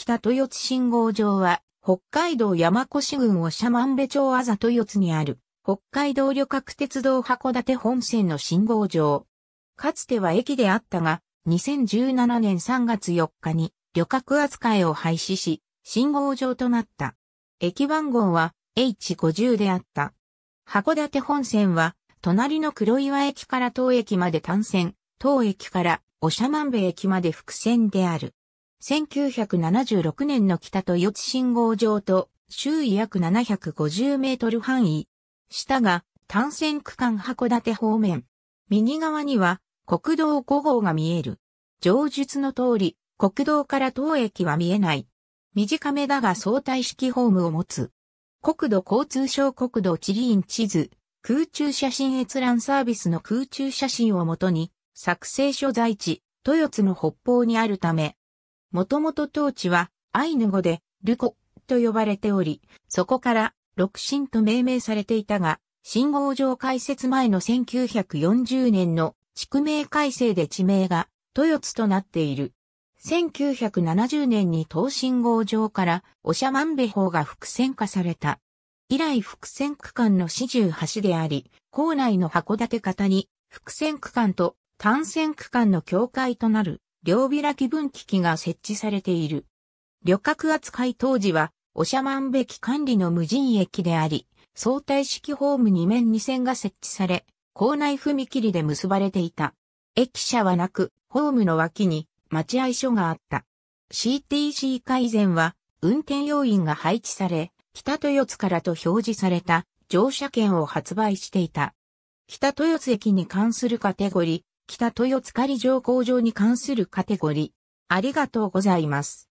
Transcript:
北豊津信号場は、北海道山古志郡長万部町あざ豊津にある、北海道旅客鉄道函館本線の信号場。かつては駅であったが、2017年3月4日に旅客扱いを廃止し、信号場となった。駅番号は H50 であった。函館本線は、隣の黒岩駅から当駅まで単線、当駅から長万部駅まで伏線である。1976年の北豊津信号場と周囲約750メートル範囲。下が単線区間函館方面。右側には国道5号が見える。上述の通り、国道から当駅は見えない。短めだが相対式ホームを持つ。国土交通省国土地理院地図、空中写真閲覧サービスの空中写真をもとに、作成所在地、豊津の北方にあるため、もともと当地はアイヌ語でルコと呼ばれており、そこから六神と命名されていたが、信号上開設前の1940年の地区名改正で地名が豊津となっている。1970年に東信号上からまんべ法が伏線化された。以来伏線区間の四十八であり、校内の函館方に伏線区間と単線区間の境界となる。両開き分岐器が設置されている。旅客扱い当時は、おしゃまんべき管理の無人駅であり、相対式ホーム2面2線が設置され、校内踏切で結ばれていた。駅舎はなく、ホームの脇に待合所があった。CTC 改善は、運転要員が配置され、北豊津からと表示された乗車券を発売していた。北豊津駅に関するカテゴリー、北豊塚里城工場に関するカテゴリー。ありがとうございます。